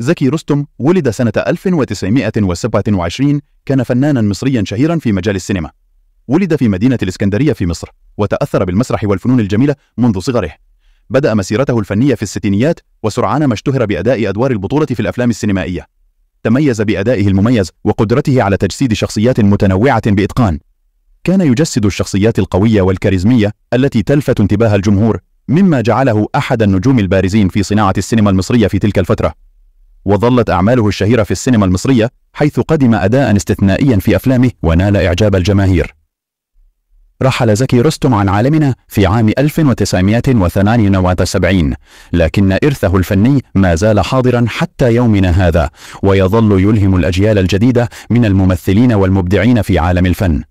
زكي رستم ولد سنة 1927 كان فنانا مصريا شهيرا في مجال السينما ولد في مدينة الإسكندرية في مصر وتأثر بالمسرح والفنون الجميلة منذ صغره بدأ مسيرته الفنية في الستينيات وسرعان ما اشتهر بأداء أدوار البطولة في الأفلام السينمائية تميز بأدائه المميز وقدرته على تجسيد شخصيات متنوعة بإتقان كان يجسد الشخصيات القوية والكاريزمية التي تلفت انتباه الجمهور مما جعله أحد النجوم البارزين في صناعة السينما المصرية في تلك الفترة وظلت أعماله الشهيرة في السينما المصرية حيث قدم أداء استثنائيا في أفلامه ونال إعجاب الجماهير رحل زكي رستم عن عالمنا في عام 1978 لكن إرثه الفني ما زال حاضرا حتى يومنا هذا ويظل يلهم الأجيال الجديدة من الممثلين والمبدعين في عالم الفن